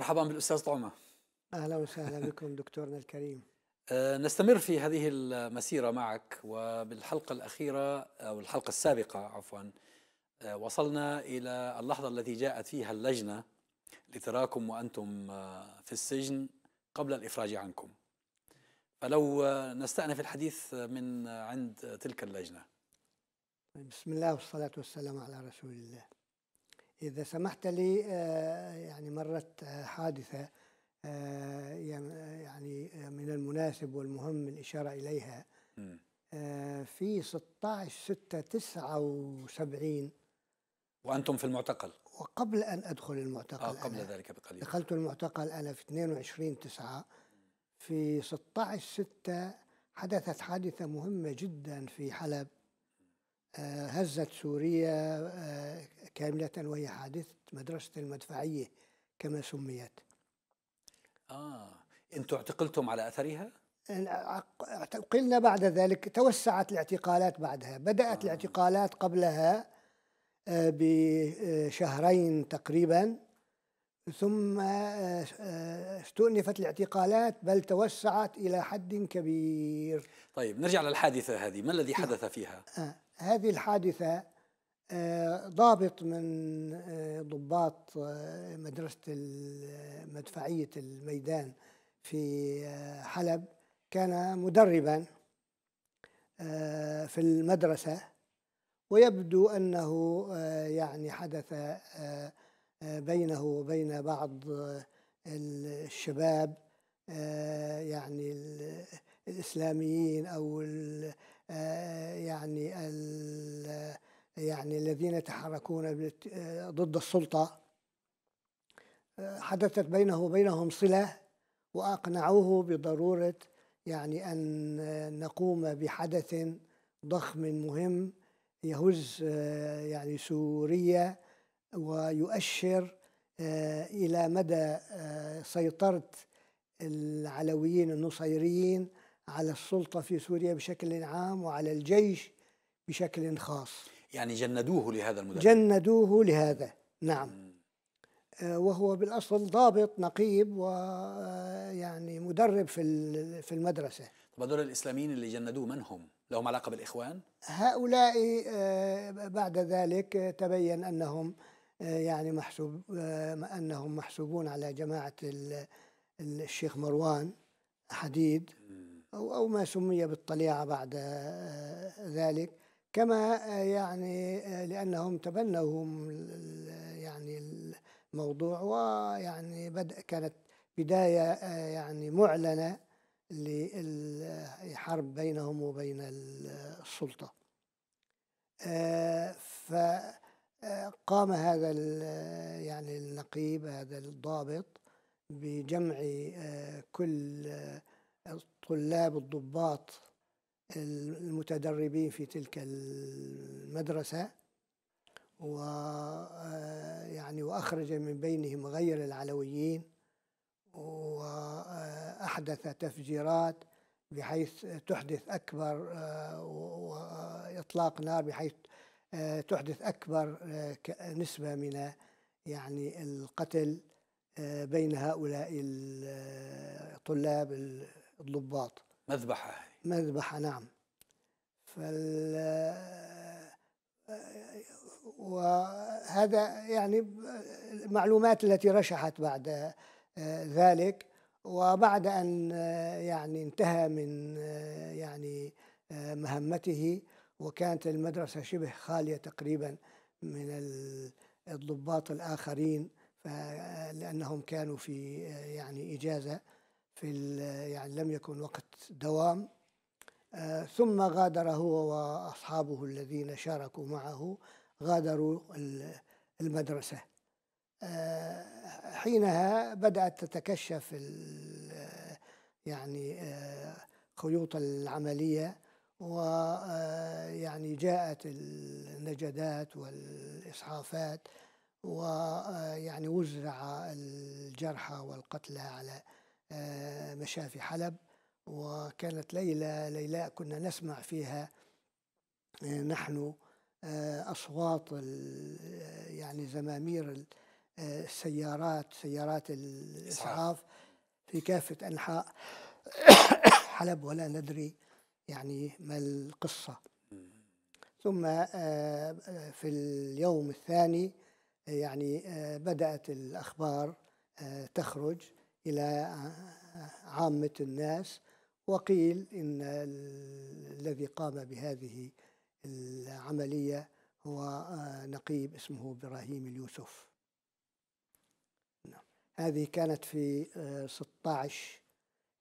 مرحبا بالأستاذ طعمة أهلا وسهلا بكم دكتورنا الكريم آه، نستمر في هذه المسيرة معك وبالحلقة الأخيرة أو الحلقة السابقة عفوا آه، وصلنا إلى اللحظة التي جاءت فيها اللجنة لتراكم وأنتم آه، في السجن قبل الإفراج عنكم فلو نستأنف الحديث من عند تلك اللجنة طيب، بسم الله والصلاة والسلام على رسول الله إذا سمحت لي آه، يعني مرت آه، حادثة آه، يعني من المناسب والمهم الإشارة إليها في 16 6 79 وأنتم في المعتقل وقبل أن أدخل المعتقل آه قبل أنا ذلك بقليل دخلت المعتقل أنا في 22 9 في 16 6 حدثت حادثة مهمة جدا في حلب هزت سوريا كاملة وهي حادثة مدرسة المدفعية كما سميت آه أنتم اعتقلتم على أثرها؟ اعتقلنا بعد ذلك توسعت الاعتقالات بعدها بدأت آه. الاعتقالات قبلها آه، بشهرين تقريبا ثم آه، آه، استؤنفت الاعتقالات بل توسعت إلى حد كبير طيب نرجع للحادثة هذه ما الذي نعم. حدث فيها؟ آه. هذه الحادثة ضابط من آه، ضباط آه، مدرسة آه، مدفعية الميدان في حلب كان مدربا في المدرسة ويبدو أنه يعني حدث بينه وبين بعض الشباب يعني الإسلاميين أو يعني يعني الذين يتحركون آه، ضد السلطة آه، حدثت بينه وبينهم صلة وأقنعوه بضرورة يعني أن نقوم بحدث ضخم مهم يهز آه، يعني سوريا ويؤشر إلى مدى سيطرة العلويين النصيريين على السلطة في سوريا بشكل عام وعلى الجيش بشكل خاص يعني جندوه لهذا المدرب جندوه لهذا نعم مم. آه، وهو بالاصل ضابط نقيب ويعني آه، مدرب في في المدرسه طب هذول الاسلاميين اللي جندوه من هم؟ لهم علاقه بالاخوان؟ هؤلاء آه، بعد ذلك تبين انهم يعني محسوب انهم محسوبون على جماعه الشيخ مروان حديد او ما سمي بالطليعه بعد ذلك كما آه، يعني آه، لأنهم تبنوا يعني الموضوع ويعني بدأ كانت بداية آه، يعني معلنة للحرب بينهم وبين السلطة فقام هذا يعني النقيب هذا الضابط بجمع كل الطلاب الضباط المتدربين في تلك المدرسة ويعني آه، وأخرج من بينهم غير العلويين وأحدث آه، تفجيرات بحيث تحدث أكبر آه، وإطلاق نار بحيث تحدث أكبر نسبة من يعني القتل بين هؤلاء الطلاب الضباط مذبحة مذبحة نعم فال وهذا يعني المعلومات التي رشحت بعد آه، ذلك وبعد أن آه، يعني انتهى من آه، يعني مهمته وكانت المدرسة شبه خالية تقريبا من الضباط الآخرين لأنهم كانوا في يعني إجازة في يعني لم يكن وقت دوام ثم غادر هو وأصحابه الذين شاركوا معه غادروا المدرسة حينها بدأت تتكشف يعني خيوط العملية ويعني جاءت النجدات والإسعافات ويعني وزع الجرحى والقتلى على مشافي حلب وكانت ليلة ليلاء كنا نسمع فيها آه، نحن آه، أصوات آه، يعني زمامير السيارات سيارات الإسعاف في كافة أنحاء حلب ولا ندري يعني ما القصة ثم في اليوم الثاني يعني بدأت الأخبار تخرج إلى عامة الناس وقيل إن الذي قام بهذه العملية هو آه، نقيب اسمه إبراهيم اليوسف نعم. هذه كانت في 16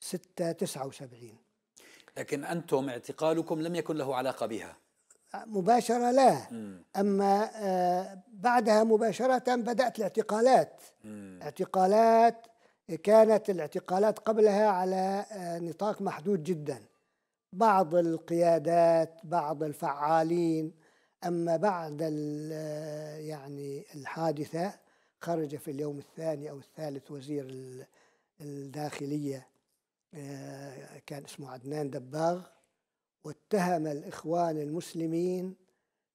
6 79 لكن أنتم اعتقالكم لم يكن له علاقة بها مباشرة لا م. أما آه، بعدها مباشرة بدأت الاعتقالات م. اعتقالات كانت الاعتقالات قبلها على آه، نطاق محدود جدا بعض القيادات بعض الفعالين أما بعد آه، يعني الحادثة خرج في اليوم الثاني أو الثالث وزير الداخلية آه، كان اسمه عدنان دباغ واتهم الإخوان المسلمين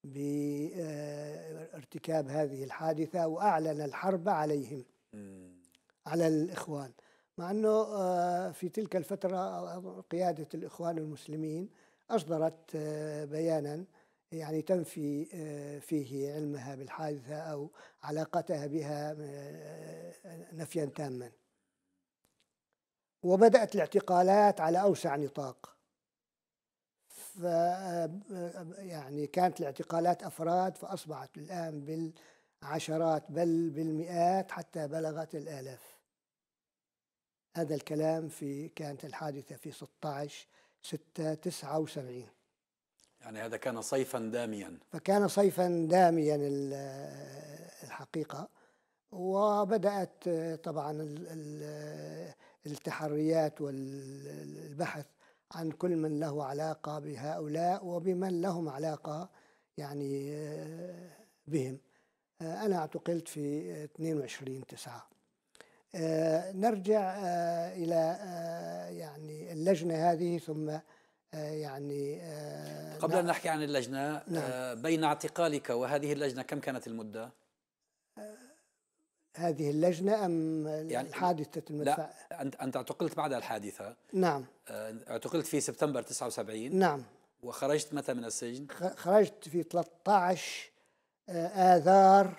بارتكاب هذه الحادثة وأعلن الحرب عليهم على الإخوان مع أنه آه، في تلك الفترة قيادة الإخوان المسلمين أصدرت آه، بيانا يعني تنفي آه، فيه علمها بالحادثة أو علاقتها بها نفيا تاما وبدأت الاعتقالات على أوسع نطاق ف يعني كانت الاعتقالات أفراد فأصبحت الآن بالعشرات بل بالمئات حتى بلغت الآلاف هذا الكلام في كانت الحادثة في 16 6 79 يعني هذا كان صيفا داميا فكان صيفا داميا الحقيقة وبدأت طبعا التحريات والبحث عن كل من له علاقة بهؤلاء وبمن لهم علاقة يعني آه، بهم آه، أنا اعتقلت في 22 تسعة آه، نرجع آه، إلى آه، يعني اللجنة هذه ثم يعني قبل أن نعم. نحكي عن اللجنة نعم. بين اعتقالك وهذه اللجنة كم كانت المدة؟ هذه اللجنة أم يعني الحادثة المدفع؟ لا أنت أنت اعتقلت بعد الحادثة نعم اعتقلت في سبتمبر 79 نعم وخرجت متى من السجن؟ خرجت في 13 آذار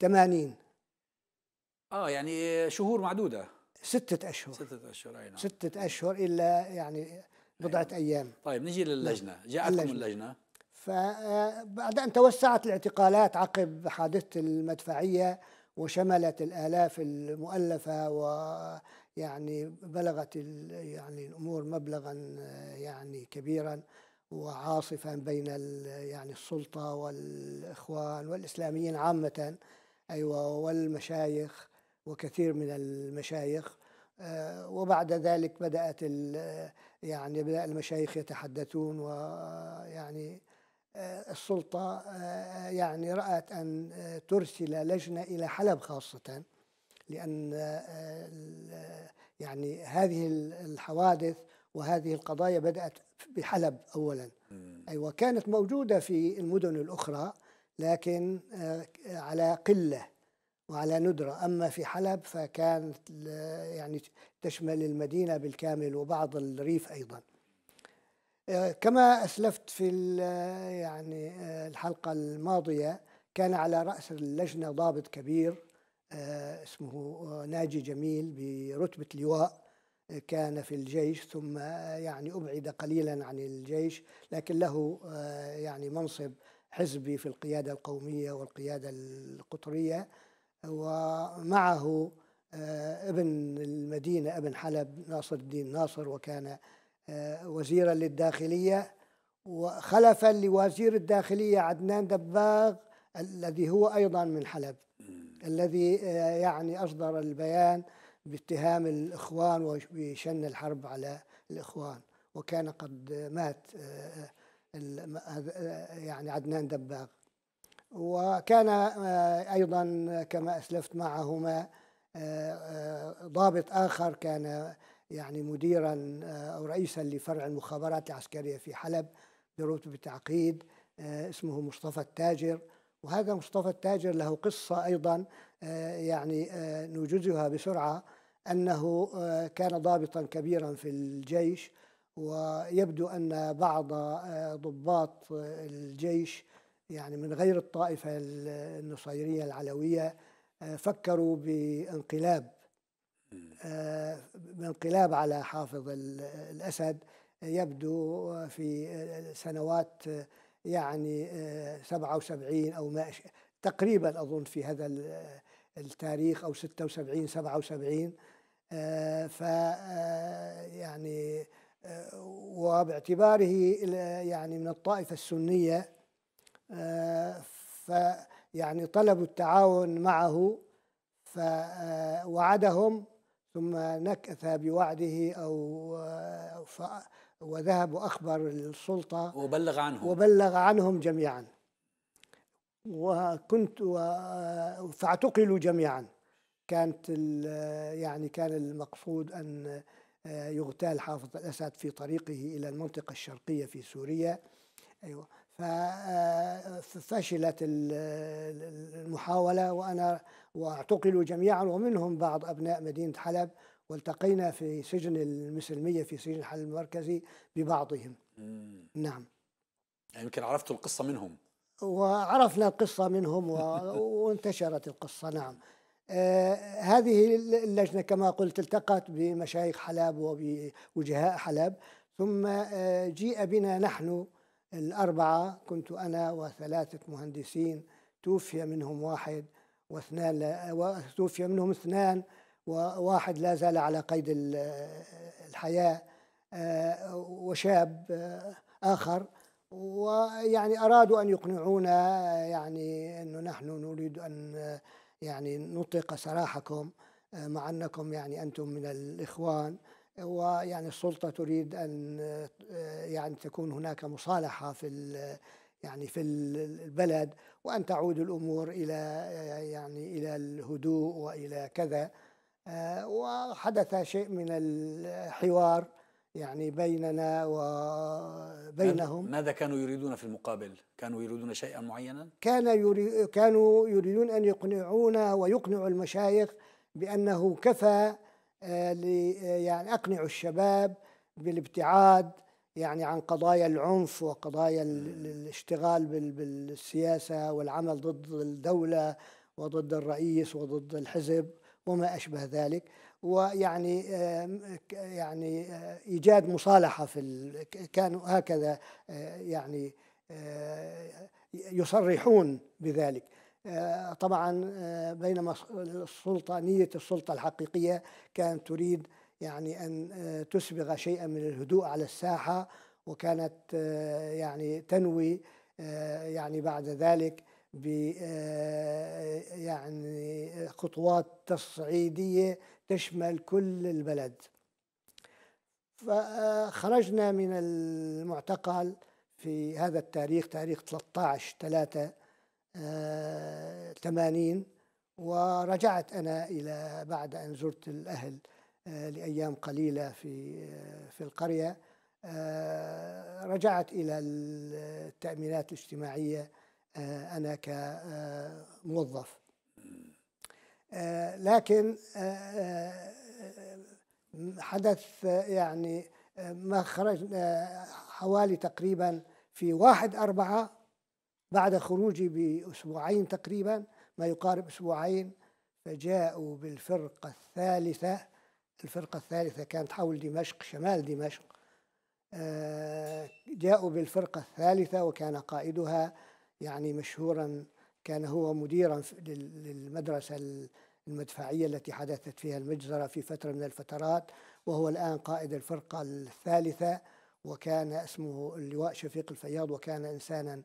80 اه يعني شهور معدوده ستة أشهر ستة أشهر أي نعم ستة أشهر إلا يعني بضعة أيام, نعم. أيام. طيب نجي نعم. للجنة جاءتكم اللجنة, اللجنة. فبعد آه، أن توسعت الاعتقالات عقب حادثة المدفعية وشملت الآلاف المؤلفة ويعني بلغت يعني الأمور مبلغا آه، يعني كبيرا وعاصفا بين يعني السلطة والإخوان والإسلاميين عامة أيوة والمشايخ وكثير من المشايخ آه، وبعد ذلك بدأت آه، يعني بدأ المشايخ يتحدثون ويعني آه، السلطة يعني رأت أن ترسل لجنة إلى حلب خاصة لأن يعني هذه الحوادث وهذه القضايا بدأت بحلب أولا أيوة كانت موجودة في المدن الأخرى لكن على قلة وعلى ندرة أما في حلب فكانت يعني تشمل المدينة بالكامل وبعض الريف أيضا آه، كما أسلفت في يعني آه، الحلقة الماضية كان على رأس اللجنة ضابط كبير آه، اسمه ناجي جميل برتبة لواء كان في الجيش ثم يعني أبعد قليلا عن الجيش لكن له يعني منصب حزبي في القيادة القومية والقيادة القطرية ومعه آه، ابن المدينة ابن حلب ناصر الدين ناصر وكان آه، وزيرا للداخلية وخلفا لوزير الداخلية عدنان دباغ الذي هو أيضا من حلب الذي آه، يعني أصدر البيان باتهام الإخوان وبشن الحرب على الإخوان وكان قد مات يعني عدنان دباغ وكان آه، أيضا كما أسلفت معهما آه، آه، ضابط آخر كان يعني مديرا أو رئيسا لفرع المخابرات العسكرية في حلب برتبة عقيد اسمه مصطفى التاجر وهذا مصطفى التاجر له قصة أيضا يعني نوجزها بسرعة أنه كان ضابطا كبيرا في الجيش ويبدو أن بعض ضباط الجيش يعني من غير الطائفة النصيرية العلوية آه، فكروا بانقلاب آه، بانقلاب على حافظ الأسد يبدو في سنوات آه، يعني 77 أو ما تقريبا أظن في هذا التاريخ أو 76 77 ف يعني وباعتباره يعني من الطائفة السنية فيعني طلبوا التعاون معه فوعدهم آه، ثم نكث بوعده أو آه، وذهب وأخبر السلطة وبلغ عنهم وبلغ عنهم جميعا وكنت آه، فاعتقلوا جميعا كانت يعني كان المقصود أن يغتال حافظ الأسد في طريقه إلى المنطقة الشرقية في سوريا أيوة ففشلت آه، المحاولة وأنا واعتقلوا جميعا ومنهم بعض أبناء مدينة حلب والتقينا في سجن المسلمية في سجن حلب المركزي ببعضهم مم. نعم يعني يمكن عرفت القصة منهم وعرفنا القصة منهم وانتشرت القصة نعم آه هذه اللجنة كما قلت التقت بمشايخ حلب وبوجهاء حلب ثم آه جيء بنا نحن الأربعة كنت أنا وثلاثة مهندسين توفي منهم واحد واثنان لا توفي منهم اثنان وواحد لا زال على قيد الحياة آه، وشاب آه، آخر ويعني أرادوا أن يقنعونا يعني أنه نحن نريد أن يعني نطلق سراحكم آه، مع أنكم يعني أنتم من الإخوان ويعني السلطه تريد ان آه، يعني تكون هناك مصالحه في يعني في البلد وان تعود الامور الى آه، يعني الى الهدوء والى كذا آه، وحدث شيء من الحوار يعني بيننا وبينهم ماذا كانوا يريدون في المقابل؟ كانوا يريدون شيئا معينا؟ كان يري... كانوا يريدون ان يقنعونا ويقنعوا المشايخ بانه كفى آه، آه، يعني أقنعوا الشباب بالابتعاد يعني عن قضايا العنف وقضايا الاشتغال بالسياسة والعمل ضد الدولة وضد الرئيس وضد الحزب وما أشبه ذلك ويعني يعني آه، إيجاد مصالحة في كانوا هكذا يعني يصرحون بذلك آه، طبعا آه، بينما السلطة نية السلطة الحقيقية كانت تريد يعني أن آه، تسبغ شيئا من الهدوء على الساحة وكانت يعني تنوي يعني بعد ذلك ب يعني خطوات تصعيدية تشمل كل البلد فخرجنا من المعتقل في هذا التاريخ تاريخ 13 3 80 ورجعت أنا إلى بعد أن زرت الأهل آه، لأيام قليلة في آه، في القرية آه، رجعت إلى التأمينات الاجتماعية أنا كموظف لكن حدث يعني ما خرج حوالي تقريبا في واحد أربعة بعد خروجي بأسبوعين تقريبا ما يقارب أسبوعين فجاءوا بالفرقة الثالثة الفرقة الثالثة كانت حول دمشق شمال دمشق آه، جاءوا بالفرقة الثالثة وكان قائدها يعني مشهورا كان هو مديرا للمدرسة المدفعية التي حدثت فيها المجزرة في فترة من الفترات وهو الآن قائد الفرقة الثالثة وكان اسمه اللواء شفيق الفياض وكان إنسانا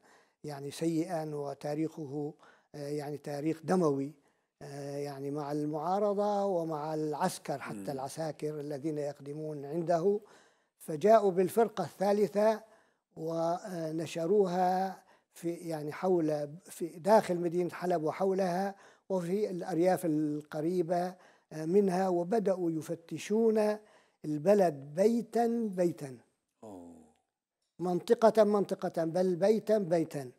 يعني سيئا وتاريخه آه، يعني تاريخ دموي آه، يعني مع المعارضة ومع العسكر حتى العساكر الذين يقدمون عنده فجاءوا بالفرقة الثالثة ونشروها في يعني حول في داخل مدينة حلب وحولها وفي الأرياف القريبة آه، منها وبدأوا يفتشون البلد بيتا بيتا منطقة منطقة بل بيتا بيتا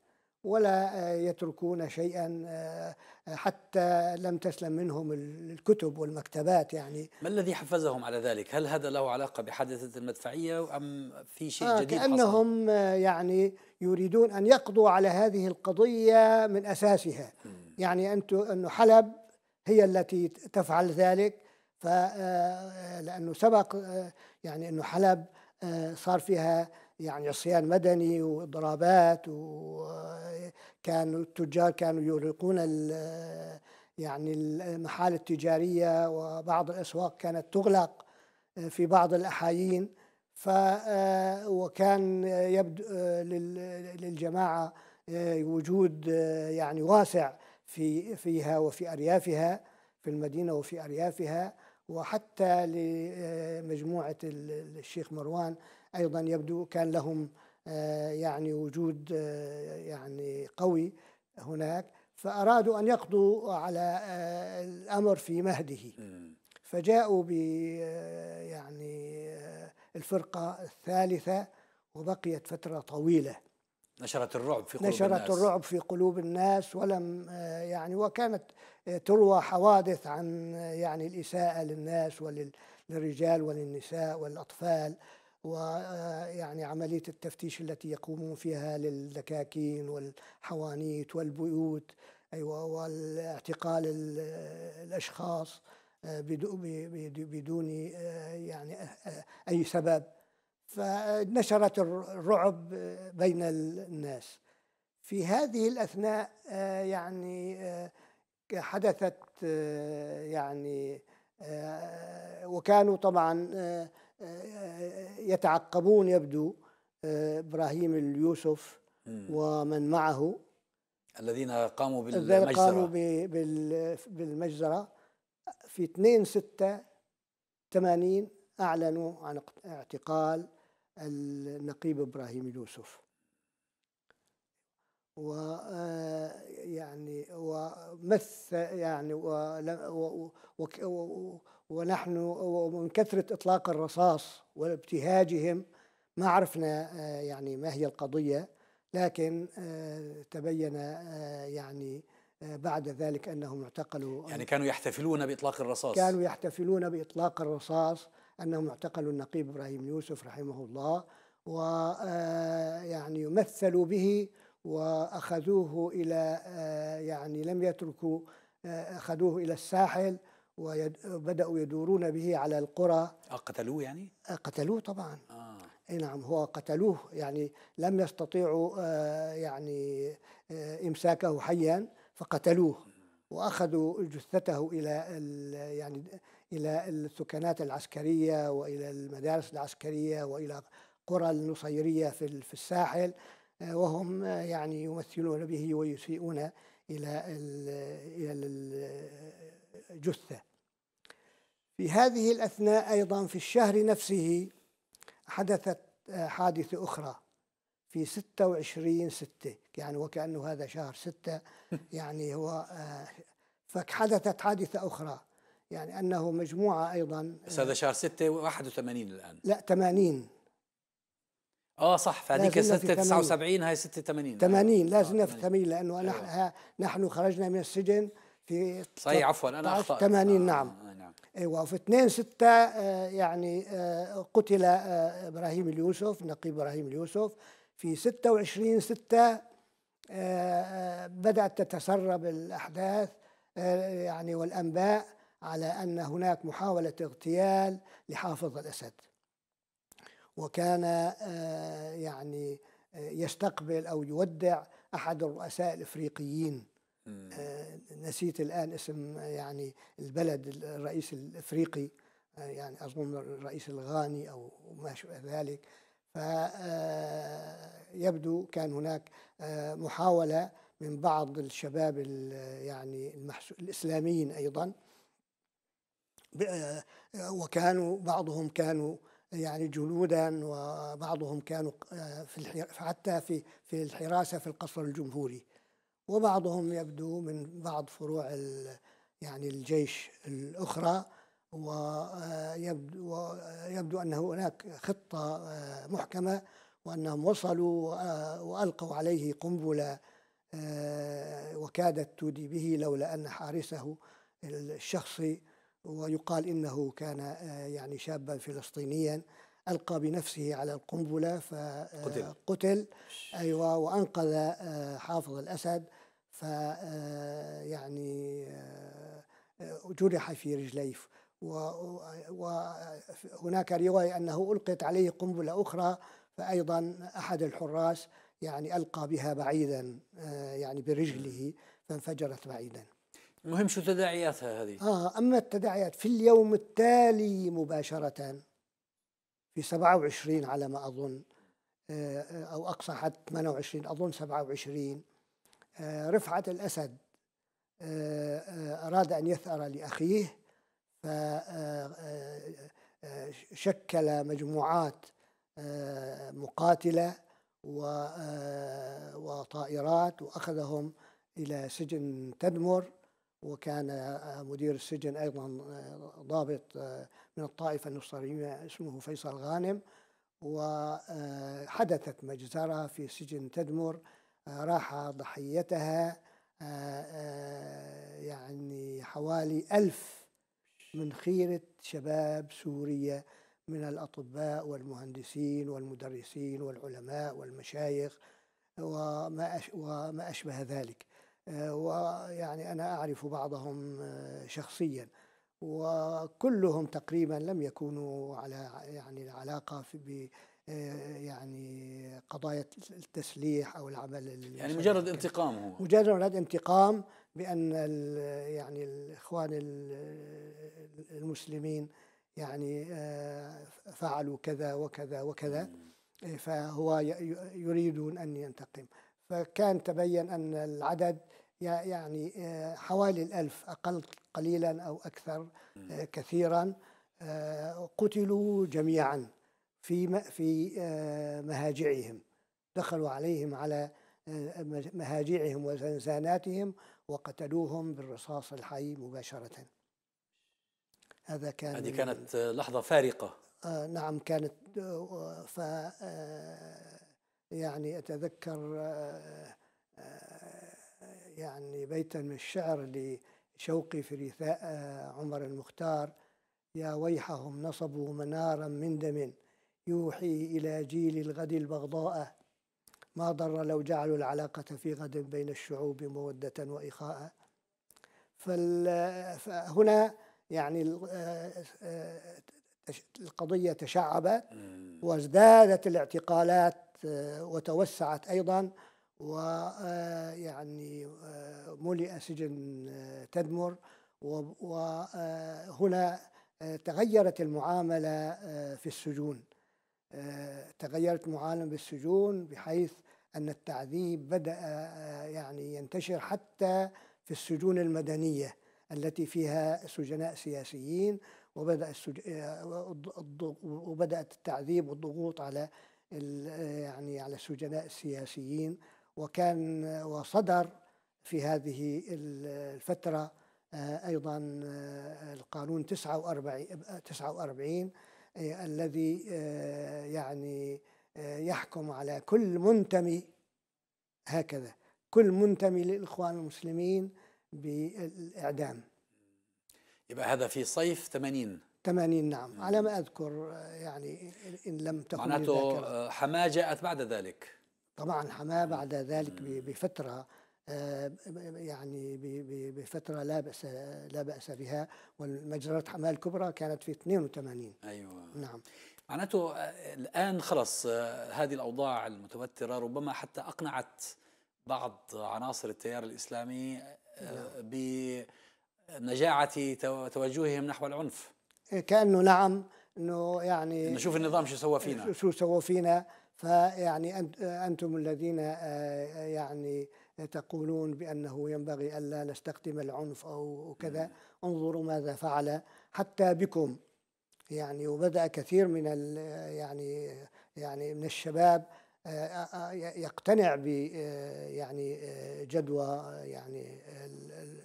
ولا آه، يتركون شيئا آه، حتى لم تسلم منهم الكتب والمكتبات يعني ما الذي حفزهم على ذلك؟ هل هذا له علاقة بحادثة المدفعية أم في شيء آه جديد كأنهم حصل؟ آه، يعني يريدون أن يقضوا على هذه القضية من أساسها يعني أنت أن حلب هي التي تفعل ذلك لأنه سبق يعني أنه حلب صار فيها يعني عصيان مدني واضرابات وكانوا التجار كانوا يغلقون يعني المحال التجاريه وبعض الاسواق كانت تغلق آه، في بعض الاحايين ف آه، وكان يبدو آه، للجماعه وجود يعني واسع في فيها وفي اريافها في المدينه وفي اريافها وحتى لمجموعه الشيخ مروان أيضا يبدو كان لهم آه، يعني وجود آه، يعني قوي هناك فأرادوا أن يقضوا على آه، الأمر في مهده فجاءوا ب يعني الفرقة الثالثة وبقيت فترة طويلة نشرت الرعب في قلوب نشرت الناس الرعب في قلوب الناس ولم يعني وكانت تروى حوادث عن يعني الإساءة للناس وللرجال وللنساء والأطفال ويعني آه، عملية التفتيش التي يقومون فيها للدكاكين والحوانيت والبيوت أيوة والاعتقال الأشخاص آه، بدون آه، يعني أي سبب فنشرت الرعب بين الناس في هذه الأثناء يعني حدثت يعني وكانوا طبعا يتعقبون يبدو آه، ابراهيم اليوسف ومن معه الذين قاموا بالمجزرة قاموا بالمجزرة في 2 6 80 أعلنوا عن اعتقال النقيب إبراهيم اليوسف و آه، يعني ومثل يعني ونحن ومن كثرة إطلاق الرصاص وابتهاجهم ما عرفنا آه، يعني ما هي القضية لكن آه، تبين آه، يعني بعد ذلك أنهم اعتقلوا يعني كانوا يحتفلون بإطلاق الرصاص كانوا يحتفلون بإطلاق الرصاص أنهم اعتقلوا النقيب إبراهيم يوسف رحمه الله ويعني يمثلوا به وأخذوه إلى يعني لم يتركوا أخذوه إلى الساحل وبدأوا يدورون به على القرى آه، قتلوه يعني؟ آه، قتلوه طبعا آه. اي نعم هو قتلوه يعني لم يستطيعوا آه، يعني إمساكه حيا فقتلوه وأخذوا جثته إلى يعني إلى السكنات العسكرية وإلى المدارس العسكرية وإلى قرى النصيرية في في الساحل وهم يعني يمثلون به ويسيئون إلى إلى الجثة في هذه الأثناء أيضا في الشهر نفسه حدثت حادثة أخرى في 26 ستة يعني وكأنه هذا شهر ستة يعني هو آه، فحدثت حادثة أخرى يعني أنه مجموعة أيضا بس هذا شهر ستة 81 الآن لا 80 اه صح فهذيك تسعة 79 هاي ستة 80 ثمانين آه، لا زلنا في 80 لانه أيوة. نحن خرجنا من السجن في صحيح عفوا انا اخطات 80 آه. نعم آه. ايوه وفي 2 6 آه، يعني آه، قتل آه، ابراهيم اليوسف نقيب ابراهيم اليوسف في 26 6 بدات تتسرب الاحداث يعني والانباء على ان هناك محاوله اغتيال لحافظ الاسد وكان يعني يستقبل او يودع احد الرؤساء الافريقيين آه، نسيت الآن اسم يعني البلد الرئيس الإفريقي آه، يعني أظن الرئيس الغاني أو ما شابه ذلك فيبدو آه، كان هناك محاولة من بعض الشباب يعني الإسلاميين أيضا وكانوا بعضهم كانوا يعني جلودا وبعضهم كانوا في حتى في في الحراسه في القصر الجمهوري وبعضهم يبدو من بعض فروع يعني الجيش الأخرى ويبدو, ويبدو أن هناك خطة آه، محكمة وأنهم وصلوا آه، وألقوا عليه قنبلة آه، وكادت تودي به لولا أن حارسه الشخصي ويقال إنه كان يعني شابا فلسطينيا ألقى بنفسه على القنبلة فقتل قتل أيوة وأنقذ حافظ الأسد ف آه، يعني آه، جرح في رجليه وهناك رواية أنه ألقيت عليه قنبلة أخرى فأيضا أحد الحراس يعني ألقى بها بعيدا آه، يعني برجله فانفجرت بعيدا المهم شو تداعياتها هذه آه أما التداعيات في اليوم التالي مباشرة في 27 على ما أظن أو أقصى حد 28 أظن 27 آه، رفعت الأسد آه، آه، أراد أن يثأر لأخيه فشكل مجموعات مقاتلة وطائرات وأخذهم إلى سجن تدمر وكان مدير السجن أيضا ضابط من الطائفة النصرانية اسمه فيصل غانم وحدثت مجزرة في سجن تدمر راح ضحيتها آه، آه، يعني حوالي ألف من خيرة شباب سوريا من الأطباء والمهندسين والمدرسين والعلماء والمشايخ وما أشبه ذلك آه، ويعني أنا أعرف بعضهم شخصيا وكلهم تقريبا لم يكونوا على يعني العلاقة آه، يعني قضايا التسليح او العمل يعني مجرد انتقام هو مجرد انتقام بان يعني الاخوان المسلمين يعني آه، فعلوا كذا وكذا وكذا فهو يريدون ان ينتقم فكان تبين ان العدد يعني آه، حوالي الألف أقل قليلا أو أكثر كثيرا قتلوا جميعا في في آه، مهاجعهم دخلوا عليهم على آه، مهاجعهم وزنزاناتهم وقتلوهم بالرصاص الحي مباشرة هذا كان هذه كانت لحظة فارقة آه، نعم كانت ف يعني أتذكر يعني بيتا من الشعر لشوقي في رثاء عمر المختار يا ويحهم نصبوا منارا من دم يوحي إلى جيل الغد البغضاء ما ضر لو جعلوا العلاقة في غد بين الشعوب مودة وإخاء فهنا يعني آه، آه، القضية تشعبت وازدادت الاعتقالات آه، وتوسعت أيضا ويعني ملئ سجن تدمر وهنا تغيرت المعاملة في السجون تغيرت معالم بالسجون بحيث أن التعذيب بدأ آه، يعني ينتشر حتى في السجون المدنية التي فيها سجناء سياسيين وبدأ السج... آه، وبدأت التعذيب والضغوط على يعني على السجناء السياسيين وكان آه، وصدر في هذه الفترة أيضا القانون 49 49 آه، الذي آه، يعني آه، يحكم على كل منتمي هكذا كل منتمي للإخوان المسلمين بالإعدام يبقى هذا في صيف 80 80 نعم مم. على ما أذكر يعني إن لم تكن معناته حماة جاءت بعد ذلك طبعا حماة بعد ذلك مم. بفترة يعني بفتره لا باس لا باس بها والمجزرات حماه الكبرى كانت في 82 ايوه نعم معناته آه، الان خلص آه، هذه الاوضاع المتوتره ربما حتى اقنعت بعض عناصر التيار الاسلامي آه، نعم. بنجاعه توجههم نحو العنف إيه، كانه نعم انه يعني نشوف النظام شو سوى فينا شو سوى فينا فيعني انتم الذين يعني تقولون بأنه ينبغي ألا نستخدم العنف أو كذا انظروا ماذا فعل حتى بكم يعني وبدأ كثير من يعني يعني من الشباب آه، آه، آه، يقتنع ب يعني جدوى يعني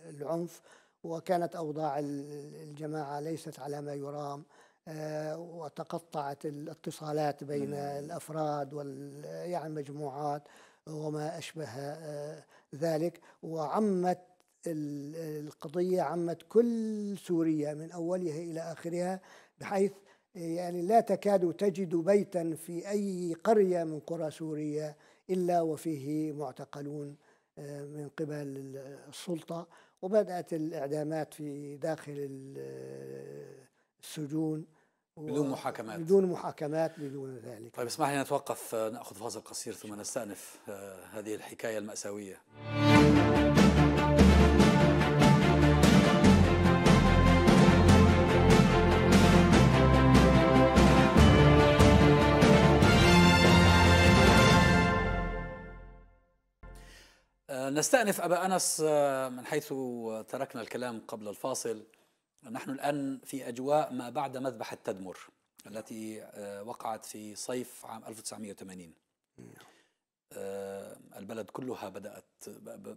العنف وكانت أوضاع الجماعة ليست على ما يرام وتقطعت الاتصالات بين الأفراد وال يعني وما أشبه آه، ذلك وعمت القضية عمت كل سوريا من أولها إلى آخرها بحيث يعني لا تكاد تجد بيتا في أي قرية من قرى سوريا إلا وفيه معتقلون آه، من قبل السلطة وبدأت الإعدامات في داخل آه، السجون بدون محاكمات بدون محاكمات بدون ذلك طيب اسمح لي نتوقف آه، ناخذ فاصل قصير ثم نستأنف آه، هذه الحكاية المأساوية آه، نستأنف أبا أنس من حيث تركنا الكلام قبل الفاصل نحن الآن في أجواء ما بعد مذبحة تدمر التي آه، وقعت في صيف عام 1980 آه، البلد كلها بدأت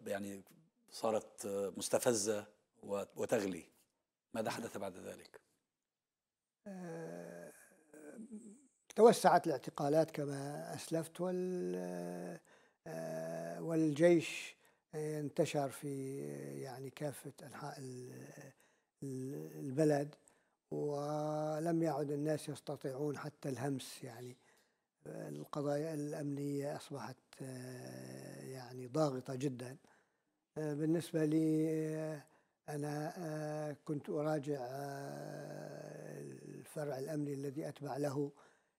يعني صارت آه، مستفزة وتغلي ماذا حدث بعد ذلك؟ توسعت الاعتقالات كما أسلفت وال والجيش انتشر في يعني كافة أنحاء البلد ولم يعد الناس يستطيعون حتى الهمس يعني القضايا الأمنية أصبحت يعني ضاغطة جدا بالنسبة لي أنا كنت أراجع الفرع الأمني الذي أتبع له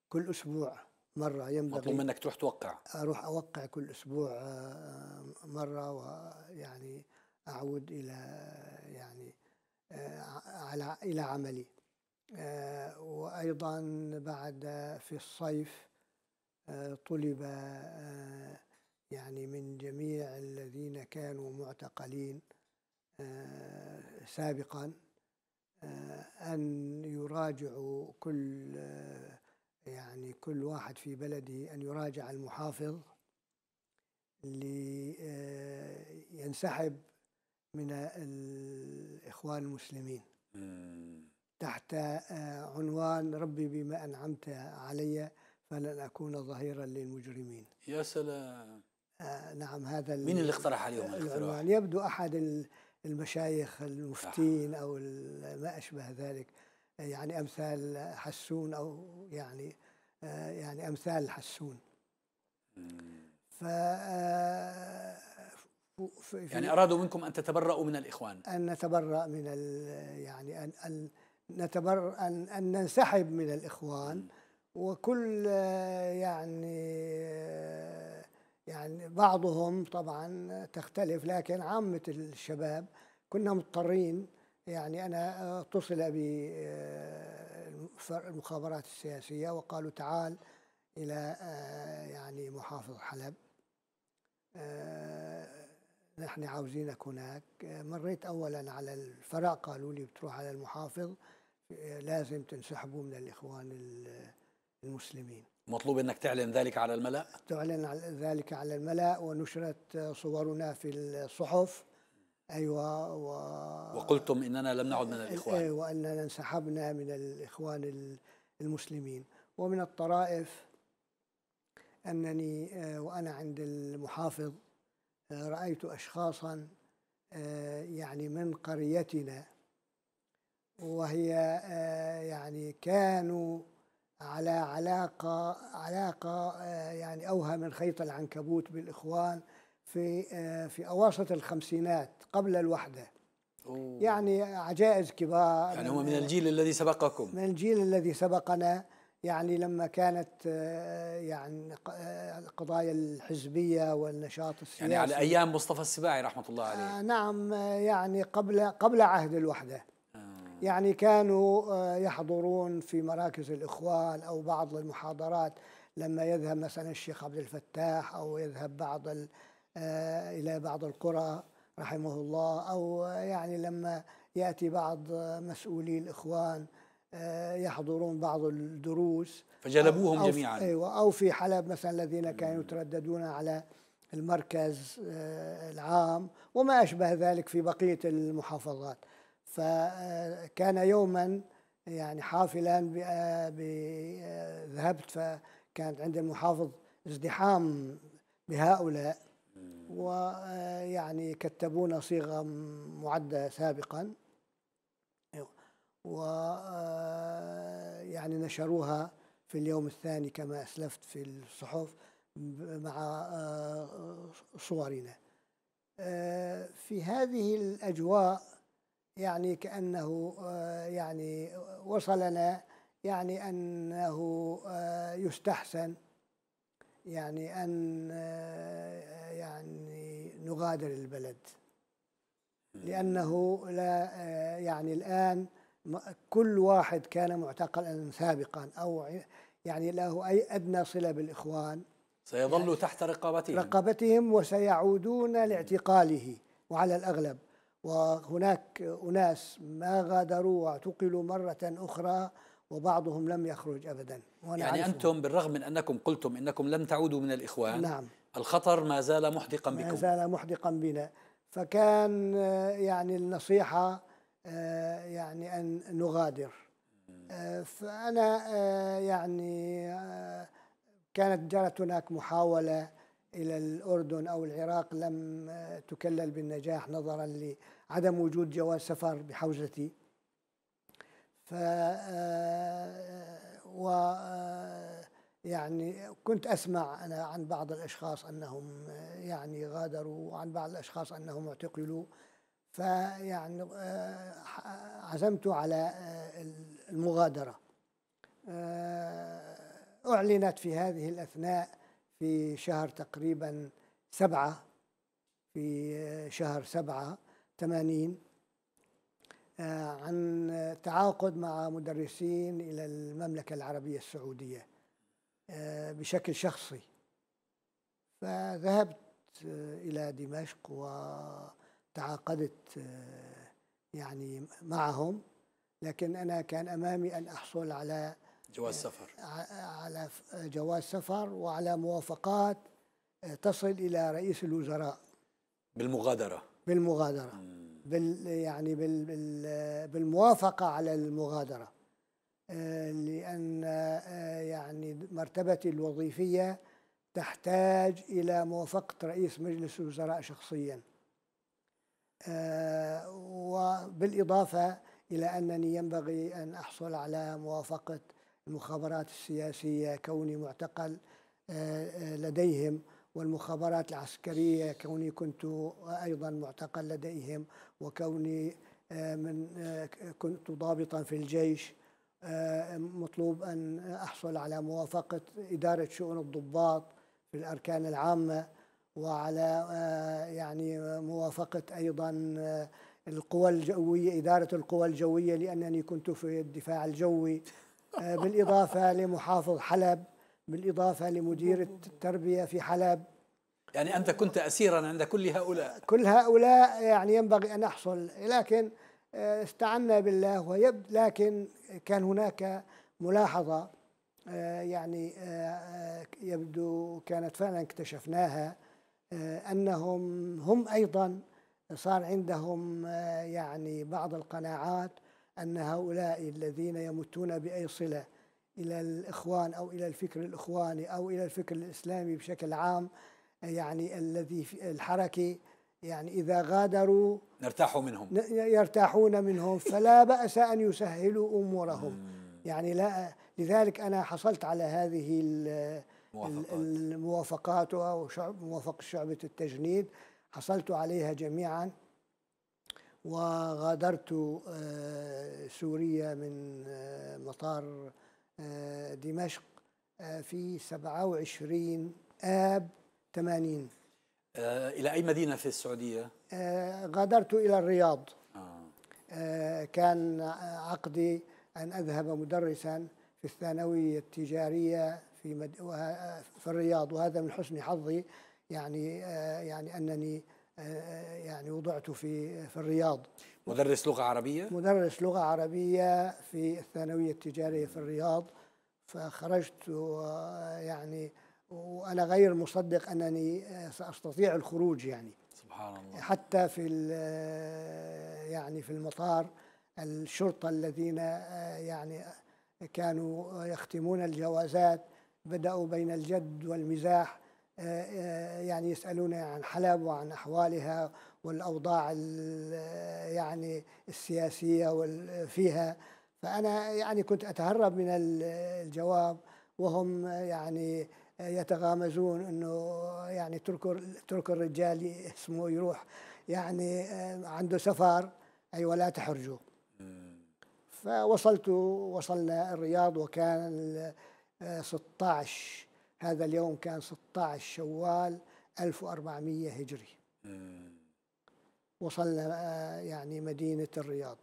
كل أسبوع مرة ينبغي مطلوب منك تروح توقع أروح أوقع كل أسبوع مرة ويعني أعود إلى يعني آه، على إلى عملي آه، وأيضا بعد في الصيف آه، طلب يعني من جميع الذين كانوا معتقلين سابقا أن يراجعوا كل يعني كل واحد في بلده أن يراجع المحافظ لينسحب من الإخوان المسلمين تحت آه، عنوان ربي بما أنعمت علي فلن أكون ظهيرا للمجرمين يا سلام آه، نعم هذا مين اللي اقترح عليهم العنوان يبدو أحد المشايخ المفتين آه. أو ما أشبه ذلك يعني أمثال حسون أو يعني يعني أمثال حسون ف يعني أرادوا منكم أن تتبرأوا من الإخوان أن نتبرأ من يعني أن, أن نتبرأ أن, أن ننسحب من الإخوان وكل يعني يعني بعضهم طبعا تختلف لكن عامة الشباب كنا مضطرين يعني أنا اتصل بي المخابرات السياسية وقالوا تعال إلى آه، يعني محافظ حلب آه، نحن عاوزينك هناك مريت اولا على الفرع قالوا لي بتروح على المحافظ لازم تنسحبوا من الاخوان المسلمين مطلوب انك تعلن ذلك على الملا تعلن ذلك على الملا ونشرت صورنا في الصحف ايوه و... وقلتم اننا لم نعد من الاخوان أيوة واننا انسحبنا من الاخوان المسلمين ومن الطرائف انني آه، وانا عند المحافظ رأيت أشخاصا آه، يعني من قريتنا وهي آه، يعني كانوا على علاقة علاقة آه، يعني أوهى من خيط العنكبوت بالإخوان في في أواسط الخمسينات قبل الوحدة أوه. يعني عجائز كبار يعني هم من الجيل الذي سبقكم من الجيل الذي سبقنا يعني لما كانت آه، يعني آه، القضايا الحزبيه والنشاط السياسي يعني على ايام مصطفى السباعي رحمه الله عليه آه نعم آه، يعني قبل قبل عهد الوحده آه يعني كانوا يحضرون في مراكز الاخوان او بعض المحاضرات لما يذهب مثلا الشيخ عبد الفتاح او يذهب بعض الى بعض القرى رحمه الله او يعني لما ياتي بعض مسؤولي الاخوان آه، يحضرون بعض الدروس فجلبوهم أو جميعا أيوة أو في حلب مثلا الذين كانوا يترددون على المركز آه، العام وما أشبه ذلك في بقية المحافظات فكان يوما يعني حافلا آه، ذهبت فكانت عند المحافظ ازدحام بهؤلاء ويعني كتبونا صيغة معدة سابقا و آه، يعني نشروها في اليوم الثاني كما أسلفت في الصحف مع آه، صورنا آه، في هذه الأجواء يعني كأنه يعني وصلنا يعني أنه يستحسن يعني أن يعني نغادر البلد لأنه لا يعني الآن كل واحد كان معتقلا سابقا أو يعني له أي أدنى صلة بالإخوان سيظل يعني تحت رقابتهم رقابتهم وسيعودون لاعتقاله وعلى الأغلب وهناك أناس ما غادروا واعتقلوا مرة أخرى وبعضهم لم يخرج أبدا وأنا يعني أنتم بالرغم من أنكم قلتم أنكم لم تعودوا من الإخوان نعم الخطر ما زال محدقا بكم ما زال محدقا بنا فكان آه، يعني النصيحة آه، يعني أن نغادر آه، فأنا آه، يعني كانت جرت هناك محاولة إلى الأردن أو العراق لم تكلل بالنجاح نظرا لعدم وجود جواز سفر بحوزتي ف و يعني كنت اسمع انا عن بعض الاشخاص انهم يعني غادروا وعن بعض الاشخاص انهم اعتقلوا فيعني آه، عزمت على آه، المغادرة آه، أعلنت في هذه الأثناء في شهر تقريبا سبعة في شهر سبعة ثمانين عن تعاقد مع مدرسين إلى المملكة العربية السعودية بشكل شخصي فذهبت إلى دمشق و تعاقدت آه، يعني معهم لكن أنا كان أمامي أن أحصل على جواز سفر آه، على جواز سفر وعلى موافقات آه، تصل إلى رئيس الوزراء بالمغادرة بالمغادرة بال يعني بال بال بالموافقة على المغادرة لأن يعني مرتبتي الوظيفية تحتاج إلى موافقة رئيس مجلس الوزراء شخصياً آه، وبالإضافة إلى أنني ينبغي أن أحصل على موافقة المخابرات السياسية كوني معتقل آه، آه، لديهم والمخابرات العسكرية كوني كنت أيضا معتقل لديهم وكوني من كنت ضابطا في الجيش مطلوب أن أحصل على موافقة إدارة شؤون الضباط في الأركان العامة وعلى آه، يعني موافقة أيضا آه، القوى الجوية إدارة القوى الجوية لأنني كنت في الدفاع الجوي آه، بالإضافة لمحافظ حلب بالإضافة لمدير التربية في حلب يعني أنت كنت أسيرا عند كل هؤلاء كل هؤلاء يعني ينبغي أن أحصل لكن استعنا بالله ويب لكن كان هناك ملاحظة يعني يبدو كانت فعلا اكتشفناها آه، أنهم هم أيضا صار عندهم آه، يعني بعض القناعات أن هؤلاء الذين يمتون بأي صلة إلى الإخوان أو إلى الفكر الإخواني أو إلى الفكر الإسلامي بشكل عام آه، يعني الذي الحركه يعني إذا غادروا نرتاحوا منهم يرتاحون منهم فلا بأس أن يسهلوا أمورهم يعني لا لذلك أنا حصلت على هذه الموافقات وموافقة شعبة التجنيد حصلت عليها جميعا وغادرت آه، سوريا من آه، مطار آه، دمشق في 27 آب 80 إلى أي مدينة في السعودية؟ غادرت إلى الرياض آه. كان عقدي أن أذهب مدرسا في الثانوية التجارية في مد... في الرياض وهذا من حسن حظي يعني آه، يعني انني آه، آه، يعني وضعت في في الرياض مدرس لغه عربيه مدرس لغه عربيه في الثانويه التجاريه في الرياض فخرجت يعني وانا غير مصدق انني ساستطيع الخروج يعني سبحان الله حتى في يعني في المطار الشرطه الذين يعني كانوا يختمون الجوازات بدأوا بين الجد والمزاح آه، آه، يعني يسألون عن حلب وعن أحوالها والأوضاع آه، يعني السياسية فيها فأنا يعني كنت أتهرب من الجواب وهم يعني يتغامزون انه يعني اتركوا اتركوا الرجال اسمه يروح يعني عنده سفر اي ولا تحرجوه فوصلت وصلنا الرياض وكان 16 آه، هذا اليوم كان 16 شوال 1400 هجري آه. وصلنا آه، يعني مدينة الرياض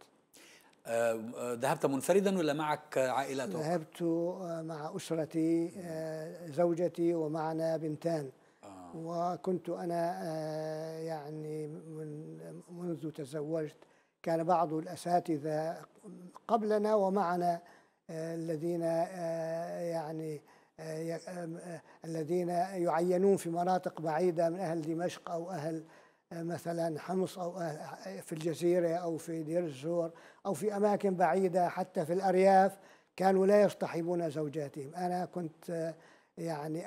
ذهبت منفردا ولا معك عائلتك؟ ذهبت مع أسرتي زوجتي ومعنا بنتان وكنت أنا يعني من منذ تزوجت كان بعض الأساتذة قبلنا ومعنا الذين آه، يعني آه، آه، الذين يعينون في مناطق بعيدة من أهل دمشق أو أهل مثلا حمص أو في الجزيرة أو في دير الزور أو في أماكن بعيدة حتى في الأرياف كانوا لا يصطحبون زوجاتهم أنا كنت يعني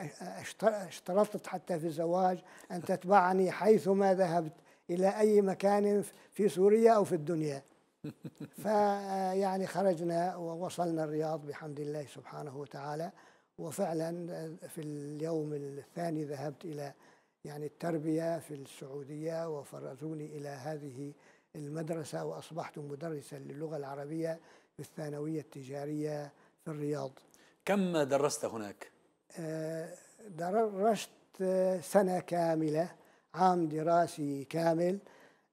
اشترطت حتى في الزواج أن تتبعني حيثما ذهبت إلى أي مكان في سوريا أو في الدنيا فيعني خرجنا ووصلنا الرياض بحمد الله سبحانه وتعالى وفعلا في اليوم الثاني ذهبت إلى يعني التربية في السعودية وفرزوني إلى هذه المدرسة وأصبحت مدرسا للغة العربية في الثانوية التجارية في الرياض كم درست هناك؟ آه، درست سنة كاملة عام دراسي كامل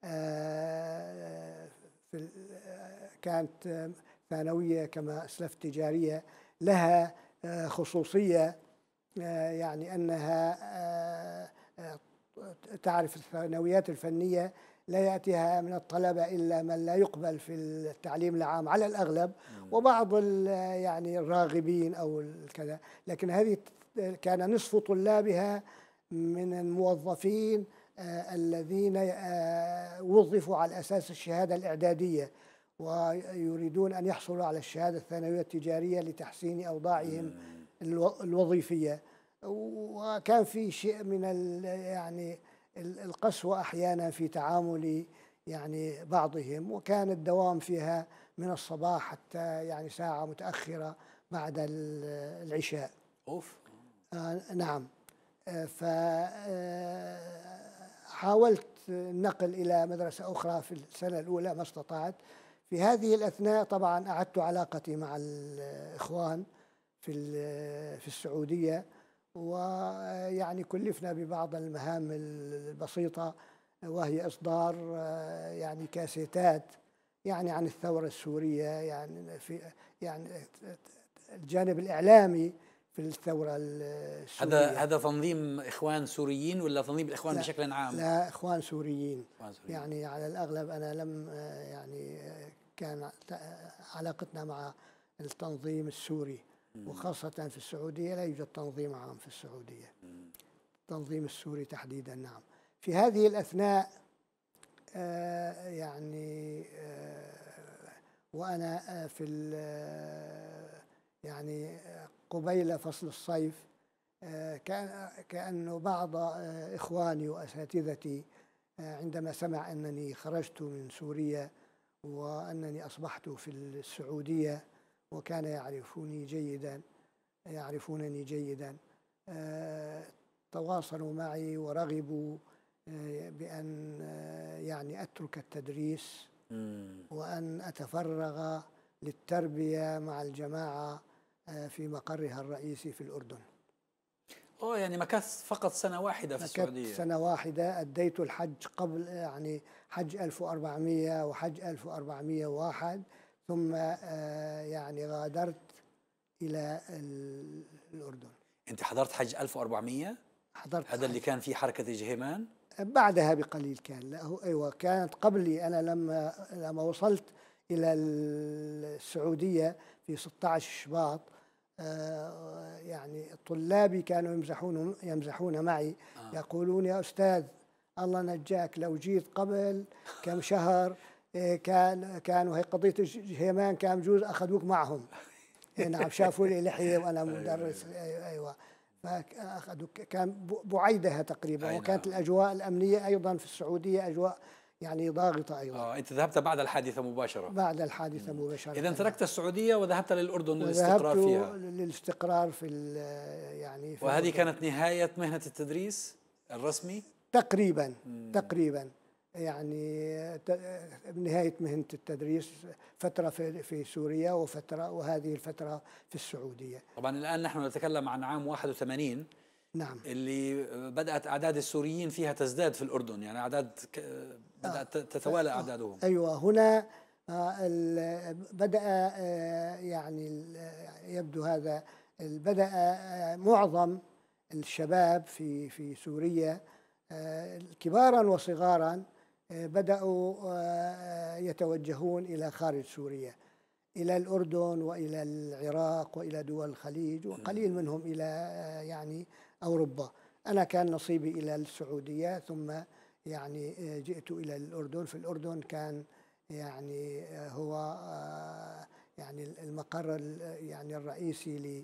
آه، في كانت ثانوية كما أسلفت تجارية لها آه، خصوصية آه، يعني أنها آه، تعرف الثانويات الفنية لا يأتيها من الطلبة إلا من لا يقبل في التعليم العام على الأغلب وبعض يعني الراغبين أو كذا لكن هذه كان نصف طلابها من الموظفين آه، الذين آه، وظفوا على أساس الشهادة الإعدادية ويريدون أن يحصلوا على الشهادة الثانوية التجارية لتحسين أوضاعهم الوظيفية وكان في شيء من يعني القسوة أحيانا في تعامل يعني بعضهم وكان الدوام فيها من الصباح حتى يعني ساعة متأخرة بعد العشاء أوف آه نعم آه ف آه، حاولت النقل إلى مدرسة أخرى في السنة الأولى ما استطعت في هذه الأثناء طبعا أعدت علاقتي مع الإخوان في في السعودية ويعني كلفنا ببعض المهام البسيطة وهي إصدار يعني كاسيتات يعني عن الثورة السورية يعني في يعني الجانب الإعلامي في الثورة السورية هذا هذا تنظيم إخوان سوريين ولا تنظيم الإخوان لا بشكل عام؟ لا إخوان سوريين, إخوان سوريين يعني على الأغلب أنا لم آه، يعني آه، كان علاقتنا مع التنظيم السوري وخاصة في السعودية لا يوجد تنظيم عام في السعودية التنظيم السوري تحديدا نعم في هذه الأثناء آه يعني آه وأنا آه، في يعني قبيل فصل الصيف آه، كان كانه بعض آه، إخواني وأساتذتي آه، عندما سمع أنني خرجت من سوريا وأنني أصبحت في السعودية وكان يعرفوني جيدا يعرفونني جيدا تواصلوا معي ورغبوا بأن يعني أترك التدريس وأن أتفرغ للتربية مع الجماعة في مقرها الرئيسي في الأردن اه يعني مكثت فقط سنة واحدة في السعودية سنة واحدة أديت الحج قبل يعني حج 1400 وحج 1401 ثم آه، يعني غادرت إلى الأردن أنت حضرت حج 1400 حضرت هذا اللي كان في حركة جهيمان بعدها بقليل كان لا أيوة كانت قبلي أنا لما لما وصلت إلى السعودية في 16 شباط آه، يعني طلابي كانوا يمزحون يمزحون معي آه. يقولون يا استاذ الله نجاك لو جيت قبل كم شهر إيه، كان كانوا هي قضيه هيمان كان بجوز اخذوك معهم إيه، نعم شافوا لي لحيه أيوة، وانا أيوة، مدرس ايوه, أيوة، فاخذوا كان بعيدها تقريبا وكانت الاجواء الامنيه ايضا في السعوديه اجواء يعني ضاغطة أيضا آه، أنت ذهبت بعد الحادثة مباشرة بعد الحادثة مم. مباشرة إذا تركت السعودية وذهبت للأردن للاستقرار فيها للاستقرار في يعني في وهذه كانت نهاية مهنة التدريس الرسمي تقريبا مم. تقريبا يعني نهاية مهنة التدريس فترة في, في سوريا وفترة وهذه الفترة في السعودية طبعا الآن نحن نتكلم عن عام 81 نعم اللي بدأت أعداد السوريين فيها تزداد في الأردن يعني أعداد ك... بدأت آه. تتوالى أعدادهم آه. أيوة هنا آه، بدأ يعني يبدو هذا بدأ معظم الشباب في في سوريا كبارا وصغارا بدأوا يتوجهون إلى خارج سوريا إلى الأردن وإلى العراق وإلى دول الخليج وقليل منهم إلى يعني أوروبا أنا كان نصيبي إلى السعودية ثم يعني آه، جئت إلى الأردن في الأردن كان يعني آه، هو آه، يعني المقر يعني الرئيسي ل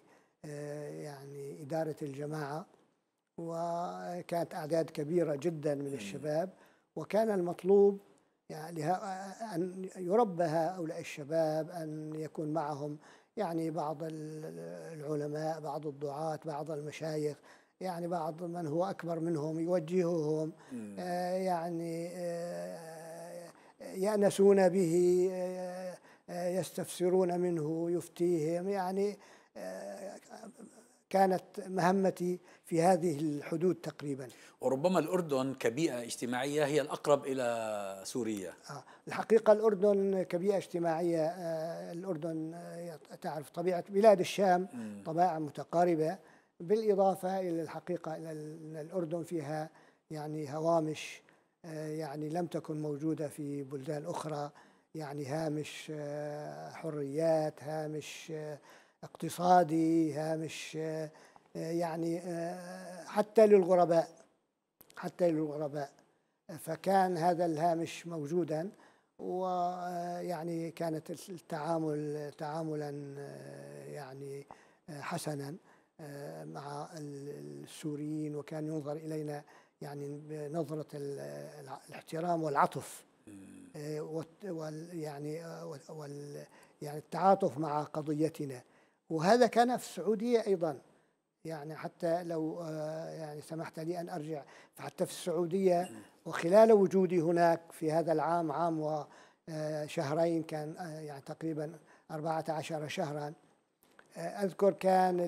يعني إدارة الجماعة وكانت أعداد كبيرة جدا من الشباب وكان المطلوب يعني أن يربى هؤلاء الشباب أن يكون معهم يعني بعض العلماء بعض الدعاة بعض المشايخ يعني بعض من هو أكبر منهم يوجههم آه، يعني آه، يأنسون به آه، يستفسرون منه يفتيهم يعني كانت مهمتي في هذه الحدود تقريبا وربما الأردن كبيئة اجتماعية هي الأقرب إلى سوريا الحقيقة الأردن كبيئة اجتماعية الأردن تعرف طبيعة بلاد الشام طبائع متقاربة بالإضافة إلى الحقيقة إلى أن الأردن فيها يعني هوامش آه، يعني لم تكن موجودة في بلدان أخرى يعني هامش آه، حريات هامش آه، اقتصادي هامش يعني حتى للغرباء حتى للغرباء فكان هذا الهامش موجودا ويعني كانت التعامل تعاملا يعني حسنا مع السوريين وكان ينظر الينا يعني بنظره الاحترام والعطف آه، يعني، آه، وال يعني التعاطف مع قضيتنا وهذا كان في السعوديه ايضا يعني حتى لو آه، يعني سمحت لي ان ارجع فحتى في السعوديه وخلال وجودي هناك في هذا العام عام وشهرين كان يعني تقريبا 14 شهرا أذكر كان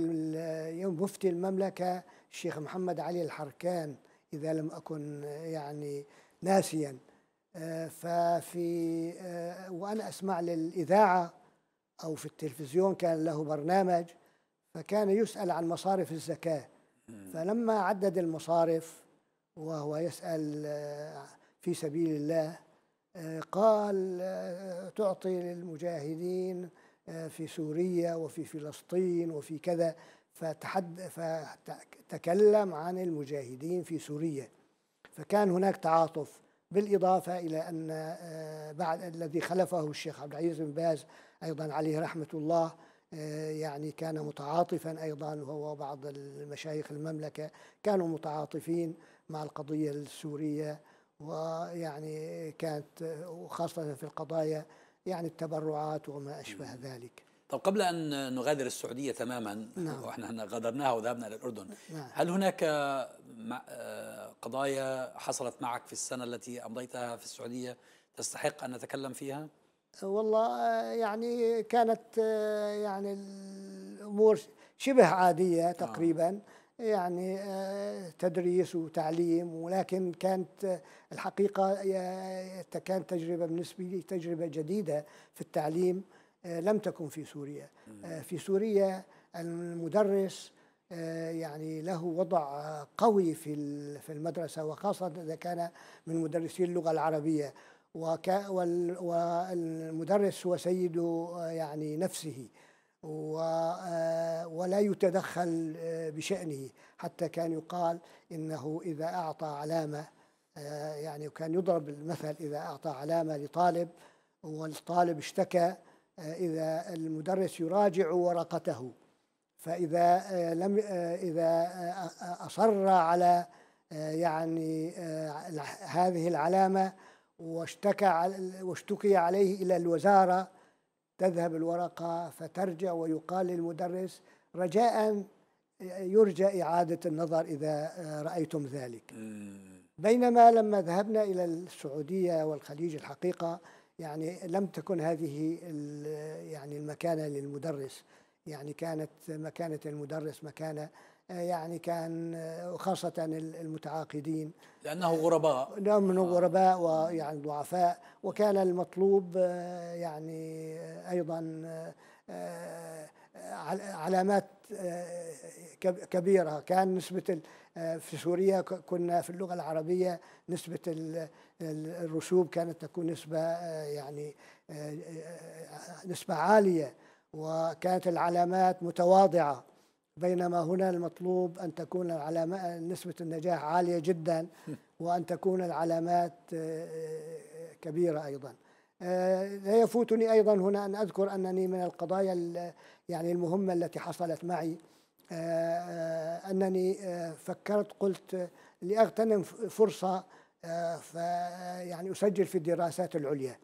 يوم مفتي المملكة الشيخ محمد علي الحركان إذا لم أكن يعني ناسيا آه، ففي آه، وأنا أسمع للإذاعة أو في التلفزيون كان له برنامج فكان يسأل عن مصارف الزكاة فلما عدد المصارف وهو يسأل آه، في سبيل الله قال تعطي للمجاهدين في سوريا وفي فلسطين وفي كذا فتحد فتكلم عن المجاهدين في سوريا فكان هناك تعاطف بالإضافة إلى أن آه، بعد الذي خلفه الشيخ عبد العزيز بن باز أيضا عليه رحمة الله آه، يعني كان متعاطفا أيضا وهو بعض المشايخ المملكة كانوا متعاطفين مع القضية السورية ويعني كانت وخاصة في القضايا يعني التبرعات وما أشبه ذلك طب قبل أن نغادر السعودية تماما نعم. وإحنا غادرناها وذهبنا إلى الأردن نعم. هل هناك آه، قضايا حصلت معك في السنة التي أمضيتها في السعودية تستحق أن نتكلم فيها؟ والله آه، يعني كانت آه، يعني الأمور شبه عادية تقريبا آه. يعني آه، تدريس وتعليم ولكن كانت الحقيقة آه، كانت تجربة بالنسبة لي تجربة جديدة في التعليم آه، لم تكن في سوريا في سوريا المدرس يعني له وضع قوي في في المدرسة وخاصة إذا كان من مدرسي اللغة العربية والمدرس هو سيد يعني نفسه آه، ولا يتدخل آه، بشأنه حتى كان يقال إنه إذا أعطى علامة آه، يعني كان يضرب المثل إذا أعطى علامة لطالب والطالب اشتكى إذا المدرس يراجع ورقته فإذا لم إذا أصر على يعني هذه العلامة واشتكى واشتكي عليه إلى الوزارة تذهب الورقة فترجع ويقال للمدرس رجاء يرجى إعادة النظر إذا رأيتم ذلك آه. بينما لما ذهبنا إلى السعودية والخليج الحقيقة يعني لم تكن هذه يعني المكانة للمدرس يعني كانت مكانة المدرس مكانة يعني كان خاصة المتعاقدين لأنه غرباء من آه. غرباء ويعني ضعفاء وكان المطلوب آه، يعني آه، أيضا علامات كبيرة كان نسبة في سوريا كنا في اللغة العربية نسبة الرسوب كانت تكون نسبة يعني نسبة عالية وكانت العلامات متواضعة بينما هنا المطلوب أن تكون العلامات نسبة النجاح عالية جدا وأن تكون العلامات آه، آه، كبيرة أيضا آه، لا يفوتني أيضا هنا أن أذكر أنني من القضايا يعني المهمة التي حصلت معي أنني فكرت قلت لأغتنم فرصة يعني أسجل في الدراسات العليا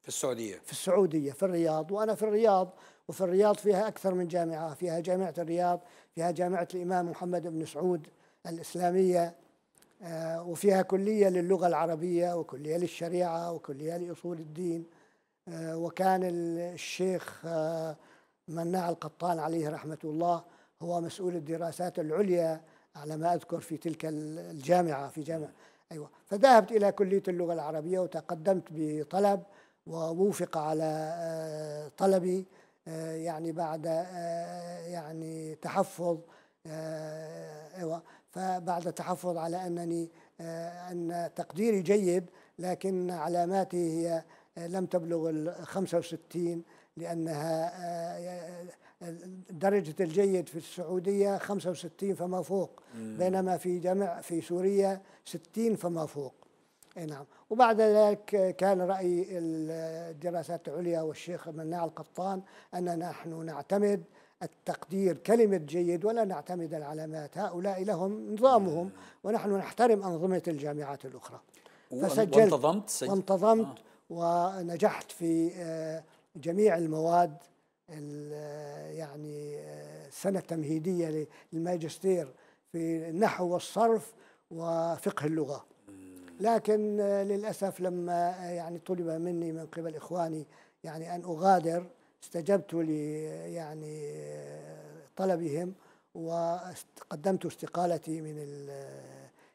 في السعودية في السعودية في الرياض وأنا في الرياض وفي الرياض فيها أكثر من جامعة فيها جامعة الرياض فيها جامعة الإمام محمد بن سعود الإسلامية آه، وفيها كلية للغة العربية وكلية للشريعة وكلية لأصول الدين آه، وكان الشيخ آه، مناع القطان عليه رحمة الله هو مسؤول الدراسات العليا على ما أذكر في تلك الجامعة في جامعة أيوة فذهبت إلى كلية اللغة العربية وتقدمت بطلب ووفق على طلبي آه، يعني بعد آه، يعني تحفظ آه، إيوة. فبعد تحفظ على أنني أن تقديري جيد لكن علاماتي هي لم تبلغ ال 65 لأنها درجة الجيد في السعودية 65 فما فوق بينما في جمع في سوريا 60 فما فوق إيه نعم وبعد ذلك كان رأي الدراسات العليا والشيخ مناع القطان أن نحن نعتمد التقدير كلمة جيد ولا نعتمد العلامات هؤلاء لهم نظامهم ونحن نحترم أنظمة الجامعات الأخرى فسجلت وانتظمت وانتظمت آه. ونجحت في آه، جميع المواد آه، يعني آه، سنة تمهيدية للماجستير في النحو والصرف وفقه اللغة لكن آه، للأسف لما آه، يعني طلب مني من قبل إخواني يعني أن أغادر استجبت لي يعني آه، طلبهم وقدمت استقالتي من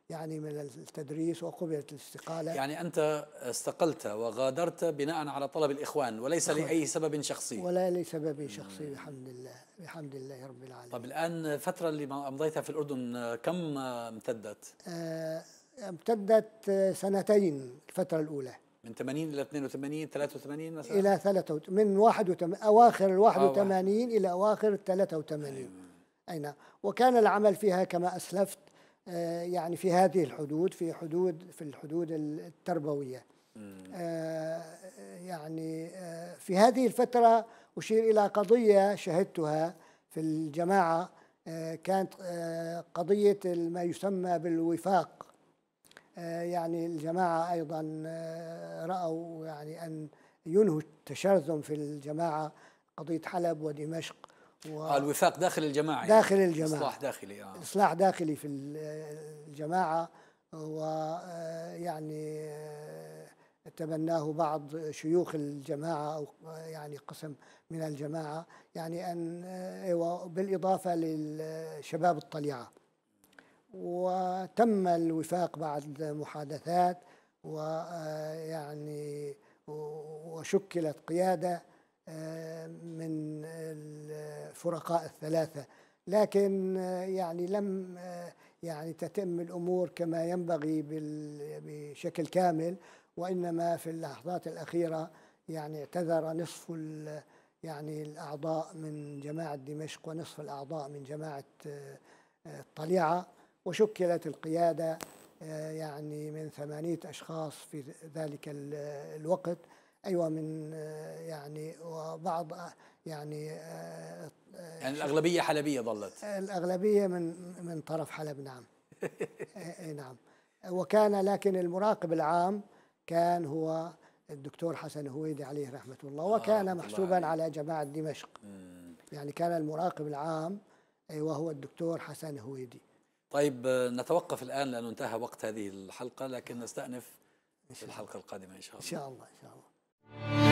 يعني من التدريس وقبلت الاستقاله يعني انت استقلت وغادرت بناء على طلب الاخوان وليس نعم. لاي سبب شخصي ولا لسبب شخصي الحمد لله الحمد لله رب العالمين طب الان الفتره اللي امضيتها في الاردن كم امتدت؟ آه امتدت سنتين الفترة الأولى من 80 إلى 82 83 مثلا إلى 83 من 81 أواخر 81 إلى أواخر 83 أي نعم وكان العمل فيها كما أسلفت آه، يعني في هذه الحدود في حدود في الحدود التربوية آه، يعني آه، في هذه الفترة أشير إلى قضية شهدتها في الجماعة كانت قضية ما يسمى بالوفاق آه، يعني الجماعة أيضا آه، رأوا يعني أن ينهوا التشرذم في الجماعة قضية حلب ودمشق و... آه الوفاق داخل الجماعة يعني. داخل الجماعة إصلاح داخلي آه. إصلاح داخلي في الجماعة ويعني آه، تبناه بعض شيوخ الجماعة أو يعني قسم من الجماعة يعني أن بالإضافة للشباب الطليعة وتم الوفاق بعد محادثات ويعني آه، وشكلت قيادة آه، من الفرقاء الثلاثة لكن آه، يعني لم يعني تتم الأمور كما ينبغي بشكل كامل وإنما في اللحظات الأخيرة يعني اعتذر نصف يعني الأعضاء من جماعة دمشق ونصف الأعضاء من جماعة الطليعة وشكلت القيادة آه، يعني من ثمانية أشخاص في ذلك الوقت أيوة من آه، يعني وبعض آه، يعني يعني الأغلبية حلبية ظلت الأغلبية من من طرف حلب نعم نعم وكان لكن المراقب العام كان هو الدكتور حسن هويدي عليه رحمة الله وكان آه محسوبا الله على جماعة دمشق يعني كان المراقب العام وهو أيوة، الدكتور حسن هويدي طيب نتوقف الآن لأنه انتهى وقت هذه الحلقة لكن نستأنف في الحلقة القادمة إن شاء الله إن شاء الله إن شاء الله